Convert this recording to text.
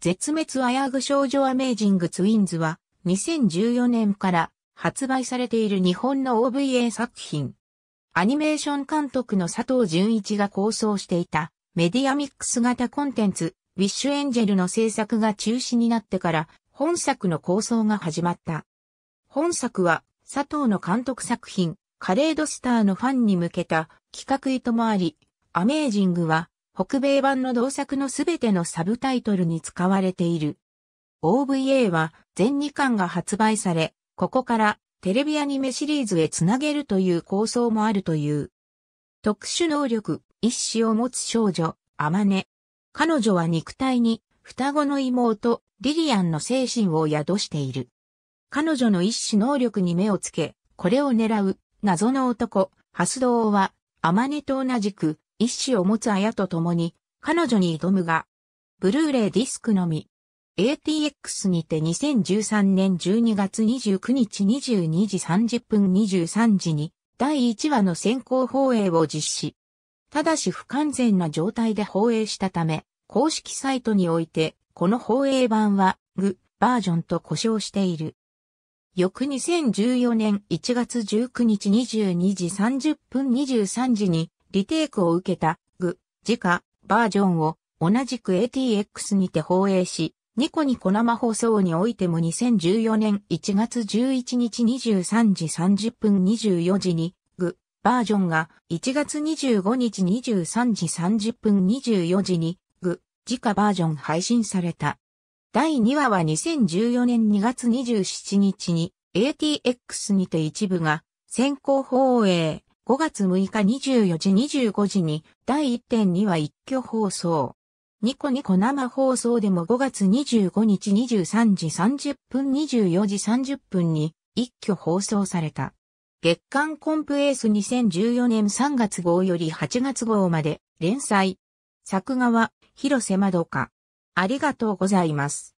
絶滅危ぐ少女アメージングツインズは2014年から発売されている日本の OVA 作品。アニメーション監督の佐藤淳一が構想していたメディアミックス型コンテンツウィッシュエンジェルの制作が中止になってから本作の構想が始まった。本作は佐藤の監督作品カレードスターのファンに向けた企画意図もあり、アメージングは北米版の同作のすべてのサブタイトルに使われている。OVA は全2巻が発売され、ここからテレビアニメシリーズへつなげるという構想もあるという。特殊能力、一子を持つ少女、アマネ。彼女は肉体に双子の妹、リリアンの精神を宿している。彼女の一子能力に目をつけ、これを狙う謎の男、ハスドーは、アマネと同じく一子を持つ綾と共に、彼女に挑むが、ブルーレイディスクのみ、ATX にて2013年12月29日22時30分23時に、第1話の先行放映を実施。ただし不完全な状態で放映したため、公式サイトにおいて、この放映版は、グ、バージョンと呼称している。翌2014年1月19日22時30分23時にリテイクを受けた、グ、ジカ、バージョンを同じく ATX にて放映し、ニコニコ生放送においても2014年1月11日23時30分24時に、グ、バージョンが1月25日23時30分24時に、グ、ジカバージョン配信された。第2話は2014年2月27日に ATX にて一部が先行放映。5月6日24時25時に第1.2は一挙放送。ニコニコ生放送でも5月25日23時30分24時30分に一挙放送された。月刊コンプエース2014年3月号より8月号まで連載。作画は広瀬まどか。ありがとうございます。